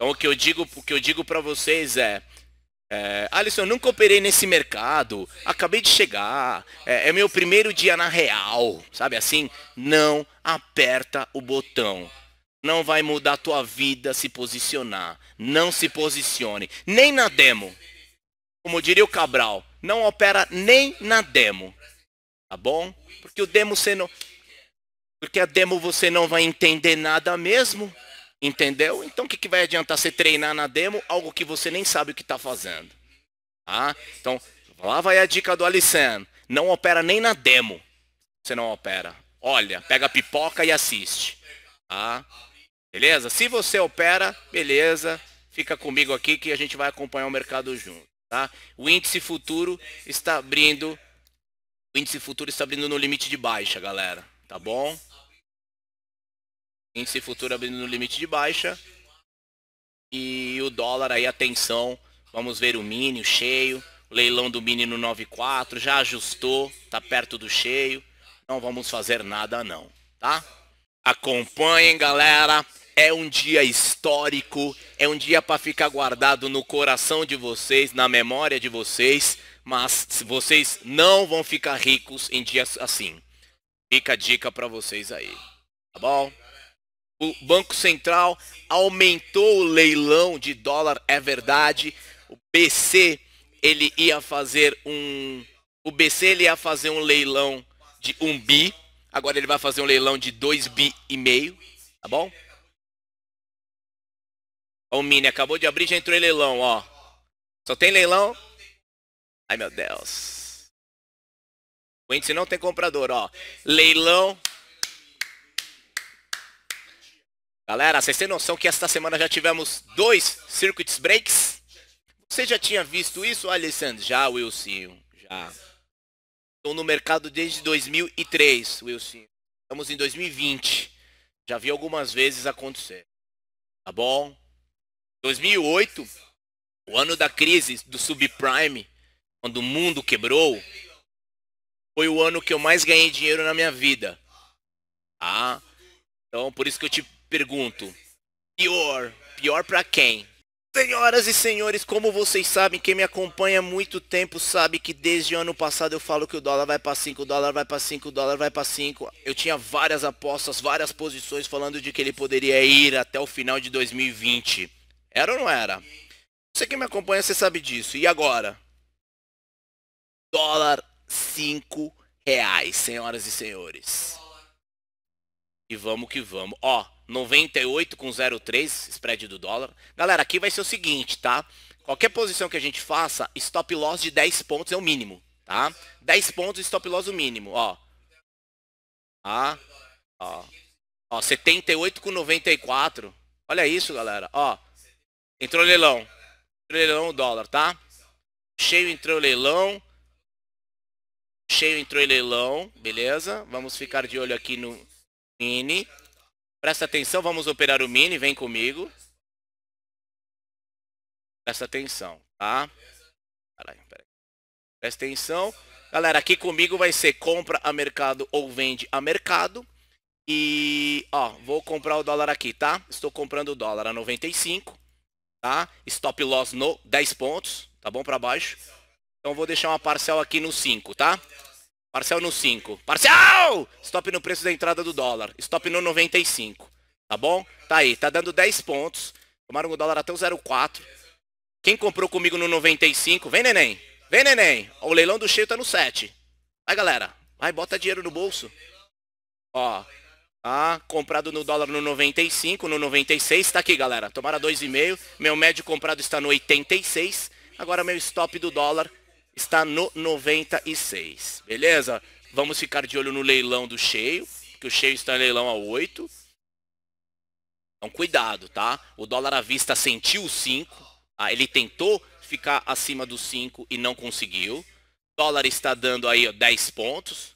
Então o que eu digo, o que eu digo para vocês é, é, Alisson, eu nunca operei nesse mercado, acabei de chegar, é, é meu primeiro dia na real, sabe assim? Não aperta o botão. Não vai mudar a tua vida se posicionar. Não se posicione. Nem na demo. Como diria o Cabral, não opera nem na demo. Tá bom? Porque o demo você não. Porque a demo você não vai entender nada mesmo. Entendeu? Então o que, que vai adiantar você treinar na demo algo que você nem sabe o que está fazendo? Tá? Então, lá vai a dica do Alicen. Não opera nem na demo. Você não opera. Olha, pega a pipoca e assiste. Tá? Beleza? Se você opera, beleza. Fica comigo aqui que a gente vai acompanhar o mercado junto. Tá? O índice futuro está abrindo. O índice futuro está abrindo no limite de baixa, galera. Tá bom? Índice futuro abrindo no limite de baixa. E o dólar aí, atenção. Vamos ver o mini, o cheio. O leilão do mini no 9,4. Já ajustou. Tá perto do cheio. Não vamos fazer nada não, tá? Acompanhem, galera. É um dia histórico. É um dia para ficar guardado no coração de vocês, na memória de vocês. Mas vocês não vão ficar ricos em dias assim. Fica a dica para vocês aí. Tá bom? O Banco Central aumentou o leilão de dólar, é verdade. O BC ele ia fazer um o BC ele ia fazer um leilão de 1 bi, agora ele vai fazer um leilão de 2 bi e meio, tá bom? O Mini acabou de abrir, já entrou em leilão, ó. Só tem leilão? Ai meu Deus. O índice não tem comprador, ó. Leilão Galera, vocês têm noção que esta semana já tivemos dois circuits breaks? Você já tinha visto isso, Alessandro? Já, Wilson, já. Estou no mercado desde 2003, Wilson. Estamos em 2020. Já vi algumas vezes acontecer. Tá bom? 2008, o ano da crise do subprime, quando o mundo quebrou, foi o ano que eu mais ganhei dinheiro na minha vida. Tá? Então, por isso que eu te Pergunto: pior, pior para quem? Senhoras e senhores, como vocês sabem, quem me acompanha há muito tempo sabe que desde o ano passado eu falo que o dólar vai para 5, o dólar vai para 5, o dólar vai para 5. Eu tinha várias apostas, várias posições falando de que ele poderia ir até o final de 2020. Era ou não era? Você que me acompanha, você sabe disso. E agora? Dólar 5 reais, senhoras e senhores. E vamos que vamos. Ó, 98 com 0,3, spread do dólar. Galera, aqui vai ser o seguinte, tá? Qualquer posição que a gente faça, stop loss de 10 pontos é o mínimo, tá? 10 pontos, stop loss o mínimo, ó. Tá? Ó. Ó, 78 com 94. Olha isso, galera, ó. Entrou leilão. Entrou leilão o dólar, tá? Cheio entrou leilão. Cheio entrou leilão, beleza? Vamos ficar de olho aqui no mini. Presta atenção, vamos operar o mini, vem comigo. Presta atenção, tá? Caralho, peraí. Presta atenção. Galera, aqui comigo vai ser compra a mercado ou vende a mercado. E, ó, vou comprar o dólar aqui, tá? Estou comprando o dólar a 95, tá? Stop loss no 10 pontos, tá bom? Pra baixo. Então vou deixar uma parcela aqui no 5, Tá? Parcel no 5. Parcial! Stop no preço da entrada do dólar. Stop no 95. Tá bom? Tá aí. Tá dando 10 pontos. Tomaram o dólar até o 04. Quem comprou comigo no 95? Vem, neném. Vem, neném. O leilão do cheio tá no 7. Vai, galera. Vai, bota dinheiro no bolso. Ó. Ah, comprado no dólar no 95, no 96. Tá aqui, galera. Tomaram 2,5. Meu médio comprado está no 86. Agora meu stop do dólar está no 96, beleza? Vamos ficar de olho no leilão do cheio, que o cheio está em leilão a 8. Então cuidado, tá? O dólar à vista sentiu o 5, tá? ele tentou ficar acima do 5 e não conseguiu. O dólar está dando aí ó, 10 pontos.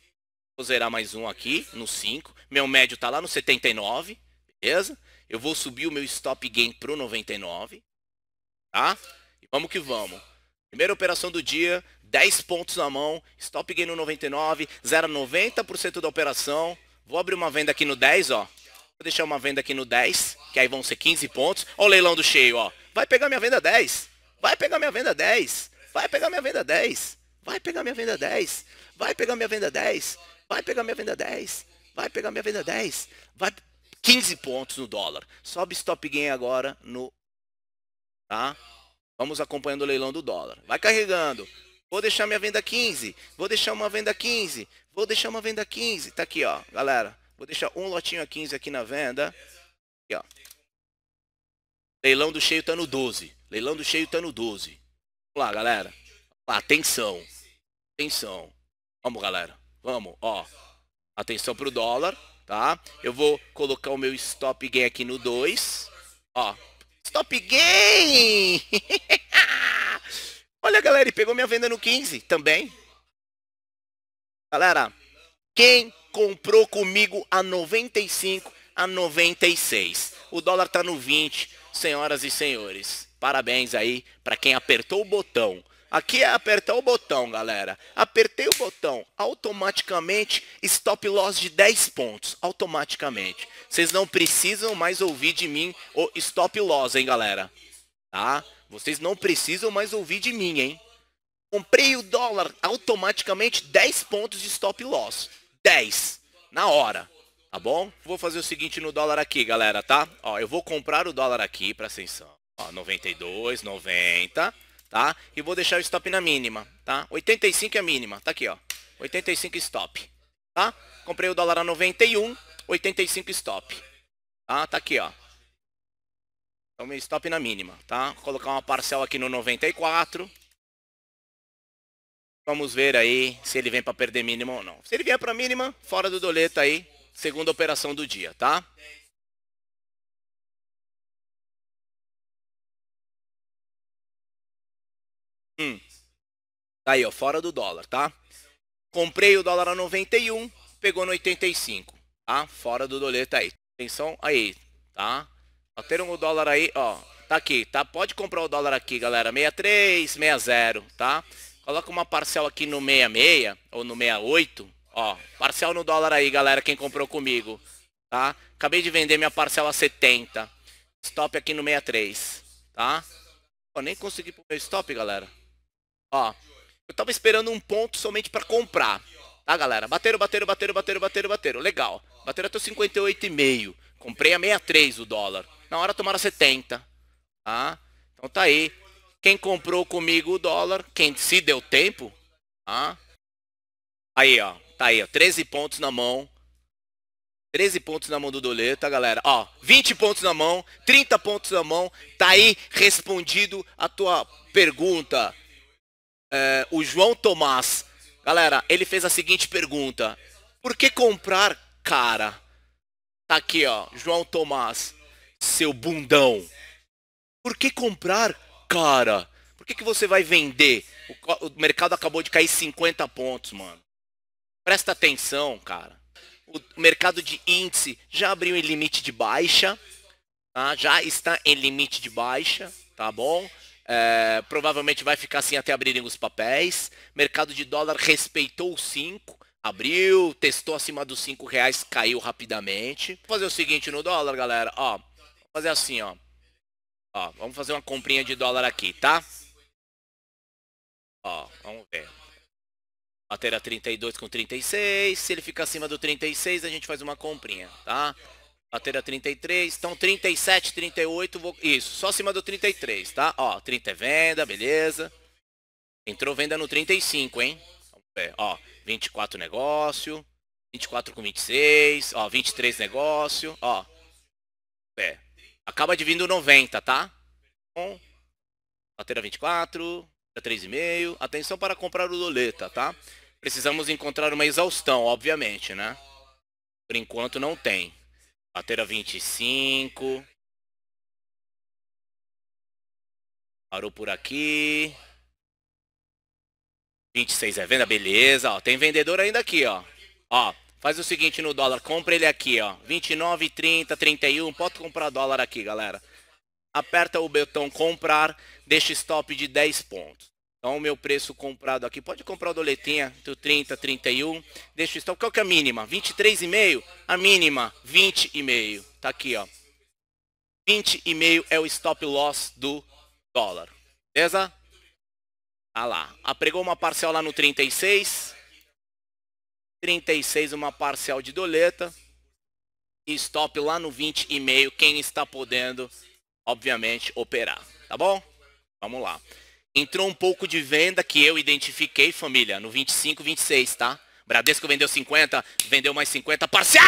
Vou zerar mais um aqui no 5. Meu médio está lá no 79, beleza? Eu vou subir o meu stop gain para o 99, tá? E vamos que vamos. Primeira operação do dia, 10 pontos na mão, stop gain no 99, 0 90% da operação. Vou abrir uma venda aqui no 10, ó. Vou deixar uma venda aqui no 10, que aí vão ser 15 pontos. Ó o leilão do cheio, ó. Vai pegar minha venda 10. Vai pegar minha venda 10. Vai pegar minha venda 10. Vai pegar minha venda 10. Vai pegar minha venda 10. Vai pegar minha venda 10. Vai pegar minha venda 10. Vai 15 pontos no dólar. Sobe stop gain agora no tá? Vamos acompanhando o leilão do dólar. Vai carregando. Vou deixar minha venda 15. Vou deixar uma venda 15. Vou deixar uma venda 15. Tá aqui, ó, galera. Vou deixar um lotinho a 15 aqui na venda. Aqui, ó. Leilão do cheio tá no 12. Leilão do cheio tá no 12. Vamos lá, galera. atenção. Atenção. Vamos, galera. Vamos, ó. Atenção pro dólar, tá? Eu vou colocar o meu stop gain aqui no 2. Ó, Top Game. Olha, galera, e pegou minha venda no 15 também. Galera, quem comprou comigo a 95 a 96? O dólar tá no 20, senhoras e senhores. Parabéns aí para quem apertou o botão. Aqui é apertar o botão, galera. Apertei o botão, automaticamente stop loss de 10 pontos, automaticamente. Vocês não precisam mais ouvir de mim o stop loss, hein, galera? Tá? Vocês não precisam mais ouvir de mim, hein? Comprei o dólar, automaticamente 10 pontos de stop loss. 10 na hora. Tá bom? Vou fazer o seguinte no dólar aqui, galera, tá? Ó, eu vou comprar o dólar aqui, presta ascensão. Ó, 92, 90 tá? E vou deixar o stop na mínima, tá? 85 é a mínima, tá aqui, ó. 85 stop, tá? Comprei o dólar a 91, 85 stop, tá? Tá aqui, ó. Então, meu stop na mínima, tá? Vou colocar uma parcela aqui no 94. Vamos ver aí se ele vem para perder mínima ou não. Se ele vier para mínima, fora do doleta aí, segunda operação do dia, tá? Hum. Tá aí, ó, fora do dólar, tá? Comprei o dólar a 91, pegou no 85, tá? Fora do doleta aí. Atenção aí, tá? Bateram o dólar aí, ó. Tá aqui, tá? Pode comprar o dólar aqui, galera. 63, 60, tá? Coloca uma parcela aqui no 66 ou no 68, ó. Parcel no dólar aí, galera, quem comprou comigo, tá? Acabei de vender minha parcela a 70. Stop aqui no 63, tá? Eu nem consegui pro meu stop, galera. Ó, eu tava esperando um ponto somente para comprar. Tá, galera? Bateram, bateram, bateram, bateram, bateram, bateram. Legal. Bateram até 58,5. Comprei a 63 o dólar. Na hora tomaram 70. Tá? Então tá aí. Quem comprou comigo o dólar, quem se deu tempo, tá? Aí, ó. Tá aí, ó. 13 pontos na mão. 13 pontos na mão do Doleta, galera. Ó, 20 pontos na mão, 30 pontos na mão. Tá aí respondido a tua pergunta é, o João Tomás, galera, ele fez a seguinte pergunta: Por que comprar cara? Tá aqui, ó, João Tomás, seu bundão. Por que comprar cara? Por que, que você vai vender? O, o mercado acabou de cair 50 pontos, mano. Presta atenção, cara. O mercado de índice já abriu em limite de baixa. Tá? Já está em limite de baixa, tá bom? É, provavelmente vai ficar assim até abrirem os papéis. Mercado de dólar respeitou o 5, abriu, testou acima dos 5 reais, caiu rapidamente. Vou fazer o seguinte no dólar, galera, ó. Vou fazer assim, ó. Ó, vamos fazer uma comprinha de dólar aqui, tá? Ó, vamos ver. Bater a 32 com 36, se ele ficar acima do 36, a gente faz uma comprinha, tá? Bateram a 33, então 37, 38, vou... isso, só acima do 33, tá? Ó, 30 é venda, beleza. Entrou venda no 35, hein? É, ó, 24 negócio, 24 com 26, ó, 23 negócio, ó. É, acaba de vindo 90, tá? Bom, bateram a 24, a 3,5, atenção para comprar o doleta, tá? Precisamos encontrar uma exaustão, obviamente, né? Por enquanto não tem. Bateram 25. Parou por aqui. 26 é venda, beleza. Ó, tem vendedor ainda aqui, ó. Ó, faz o seguinte no dólar, compra ele aqui, ó. 29, 30, 31, pode comprar dólar aqui, galera. Aperta o botão comprar, deixa stop de 10 pontos. Então, o meu preço comprado aqui, pode comprar o doletinha do 30, 31. Deixa o então, qual que é a mínima? 23,5? A mínima, 20,5. Tá aqui, ó. 20,5 é o stop loss do dólar. Beleza? Ah lá, apregou uma parcial lá no 36. 36 uma parcial de doleta. E stop lá no 20,5, quem está podendo, obviamente, operar. Tá bom? Vamos lá. Entrou um pouco de venda que eu identifiquei, família, no 25, 26, tá? Bradesco vendeu 50, vendeu mais 50, parcial!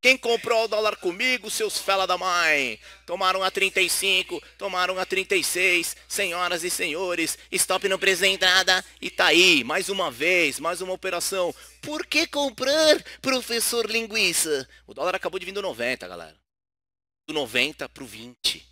Quem comprou o dólar comigo, seus fela da mãe? Tomaram a 35, tomaram a 36, senhoras e senhores, stop não preço da entrada e tá aí, mais uma vez, mais uma operação. Por que comprar, professor linguiça? O dólar acabou de vir do 90, galera. Do 90 pro 20.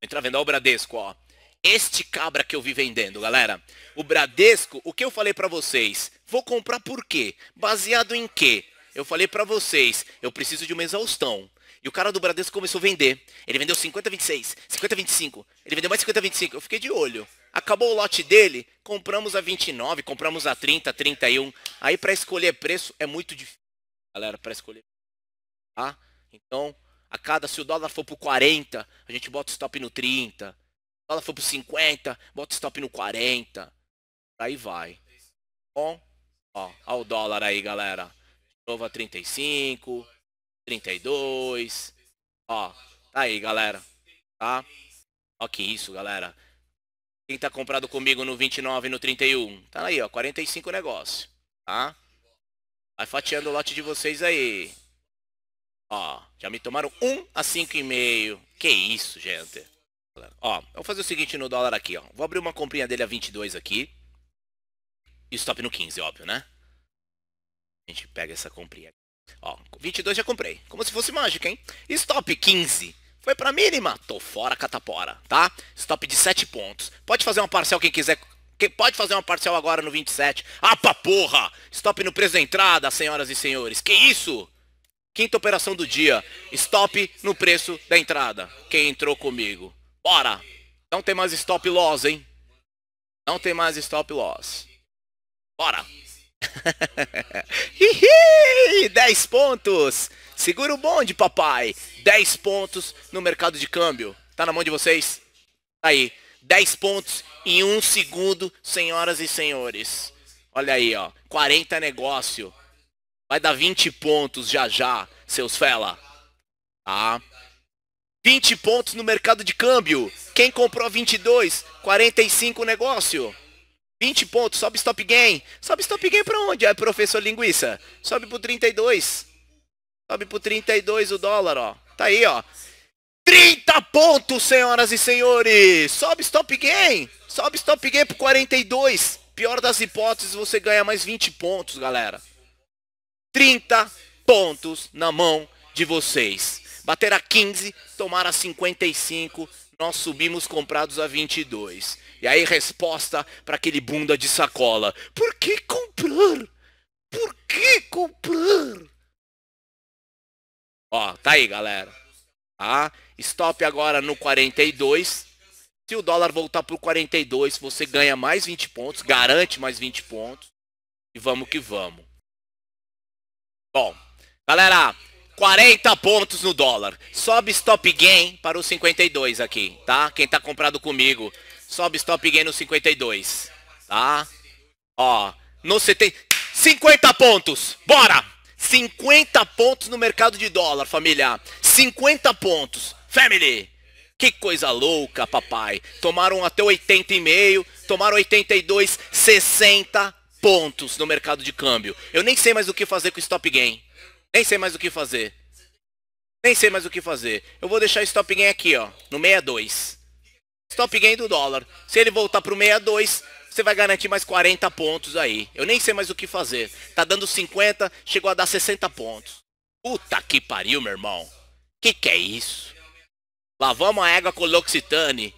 Entra vendo, olha o Bradesco, ó. Este cabra que eu vi vendendo, galera. O Bradesco, o que eu falei para vocês? Vou comprar por quê? Baseado em quê? Eu falei para vocês, eu preciso de uma exaustão. E o cara do Bradesco começou a vender. Ele vendeu 50, 26, 50, 25. Ele vendeu mais 50, 25. Eu fiquei de olho. Acabou o lote dele, compramos a 29, compramos a 30, 31. Aí para escolher preço é muito difícil, galera, para escolher. Tá? Então, a cada, se o dólar for para 40, a gente bota o stop no 30. Se o dólar for para 50, bota o stop no 40. Aí vai. Bom, ó, ó o dólar aí, galera. De novo a 35, 32. Ó, tá aí, galera. Tá? Ó que isso, galera. Quem tá comprado comigo no 29 e no 31? Tá aí, ó, 45 negócio, tá? Vai fatiando o lote de vocês aí. Ó, já me tomaram 1 a 5,5. Que isso, gente. Ó, eu vou fazer o seguinte no dólar aqui, ó. Vou abrir uma comprinha dele a 22 aqui. E stop no 15, óbvio, né? A gente pega essa comprinha. Ó, 22 já comprei. Como se fosse mágica, hein? Stop 15. Foi pra mínima. Tô fora, catapora, tá? Stop de 7 pontos. Pode fazer uma parcela quem quiser pode fazer uma parcial agora no 27. Ah, pra porra! Stop no preço da entrada, senhoras e senhores. Que isso? Quinta operação do dia. Stop no preço da entrada. Quem entrou comigo? Bora! Não tem mais stop loss, hein? Não tem mais stop loss. Bora! 10 pontos! Segura o bonde, papai! 10 pontos no mercado de câmbio. Tá na mão de vocês? Tá aí, 10 pontos em um segundo, senhoras e senhores. Olha aí, ó. 40 negócio. Vai dar 20 pontos já já, seus fela. Tá? 20 pontos no mercado de câmbio. Quem comprou 22, 45 negócio. 20 pontos, sobe stop gain. Sobe stop gain para onde? É professor linguiça. Sobe pro 32. Sobe pro 32 o dólar, ó. Tá aí, ó. 30 pontos, senhoras e senhores. Sobe stop gain. Sobe stop gain pro 42. Pior das hipóteses, você ganha mais 20 pontos, galera. 30 pontos na mão de vocês. Bater a 15, tomar a 55, nós subimos comprados a 22. E aí resposta para aquele bunda de sacola. Por que comprar? Por que comprar? Ó, tá aí, galera. Tá? Stop agora no 42. Se o dólar voltar pro 42, você ganha mais 20 pontos, garante mais 20 pontos. E vamos que vamos. Bom, galera, 40 pontos no dólar. Sobe stop gain para os 52 aqui, tá? Quem tá comprado comigo, sobe stop gain no 52, tá? Ó, no 70, 50 pontos. Bora! 50 pontos no mercado de dólar, família. 50 pontos. Family. Que coisa louca, papai. Tomaram até 80,5, tomaram 82, 60, pontos no mercado de câmbio. Eu nem sei mais o que fazer com stop gain. Nem sei mais o que fazer. Nem sei mais o que fazer. Eu vou deixar stop gain aqui, ó, no 62. Stop gain do dólar. Se ele voltar pro 62, você vai garantir mais 40 pontos aí. Eu nem sei mais o que fazer. Tá dando 50, chegou a dar 60 pontos. Puta que pariu, meu irmão. Que que é isso? Lavamos a égua com L'Occitane